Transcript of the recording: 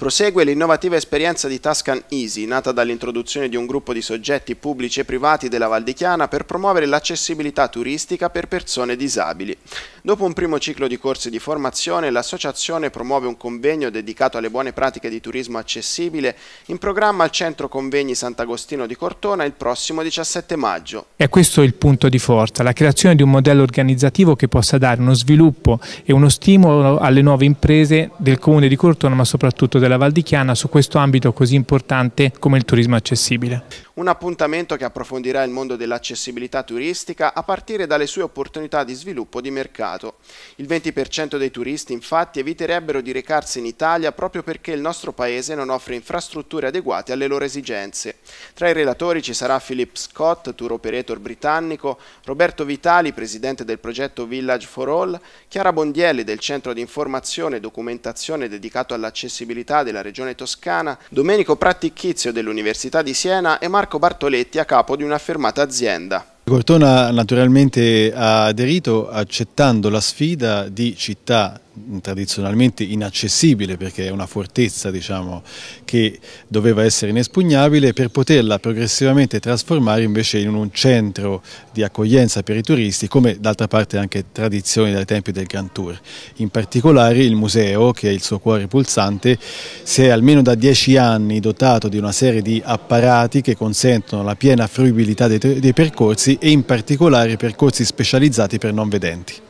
Prosegue l'innovativa esperienza di Tuscan Easy, nata dall'introduzione di un gruppo di soggetti pubblici e privati della Valdichiana per promuovere l'accessibilità turistica per persone disabili. Dopo un primo ciclo di corsi di formazione, l'associazione promuove un convegno dedicato alle buone pratiche di turismo accessibile in programma al Centro Convegni Sant'Agostino di Cortona il prossimo 17 maggio. E questo il punto di forza, la creazione di un modello organizzativo che possa dare uno sviluppo e uno stimolo alle nuove imprese del Comune di Cortona, ma soprattutto della della Val di Chiana su questo ambito così importante come il turismo accessibile. Un appuntamento che approfondirà il mondo dell'accessibilità turistica a partire dalle sue opportunità di sviluppo di mercato. Il 20% dei turisti infatti eviterebbero di recarsi in Italia proprio perché il nostro paese non offre infrastrutture adeguate alle loro esigenze. Tra i relatori ci sarà Philip Scott, tour operator britannico, Roberto Vitali, presidente del progetto Village for All, Chiara Bondielli del Centro di Informazione e Documentazione dedicato all'accessibilità della Regione Toscana, Domenico Prattichizio dell'Università di Siena e Marco Bartoletti a capo di un'affermata azienda. Cortona naturalmente ha aderito accettando la sfida di città tradizionalmente inaccessibile perché è una fortezza diciamo, che doveva essere inespugnabile per poterla progressivamente trasformare invece in un centro di accoglienza per i turisti come d'altra parte anche tradizione dai tempi del Grand Tour. In particolare il museo che è il suo cuore pulsante si è almeno da dieci anni dotato di una serie di apparati che consentono la piena fruibilità dei, dei percorsi e in particolare percorsi specializzati per non vedenti.